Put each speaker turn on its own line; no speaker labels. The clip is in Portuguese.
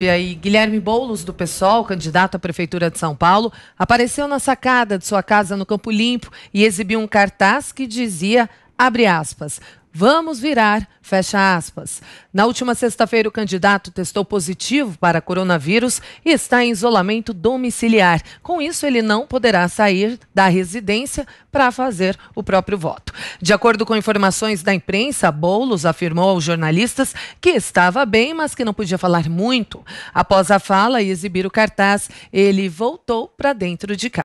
E Guilherme Boulos, do PSOL, candidato à Prefeitura de São Paulo, apareceu na sacada de sua casa no Campo Limpo e exibiu um cartaz que dizia, abre aspas, Vamos virar, fecha aspas. Na última sexta-feira, o candidato testou positivo para coronavírus e está em isolamento domiciliar. Com isso, ele não poderá sair da residência para fazer o próprio voto. De acordo com informações da imprensa, Boulos afirmou aos jornalistas que estava bem, mas que não podia falar muito. Após a fala e exibir o cartaz, ele voltou para dentro de casa.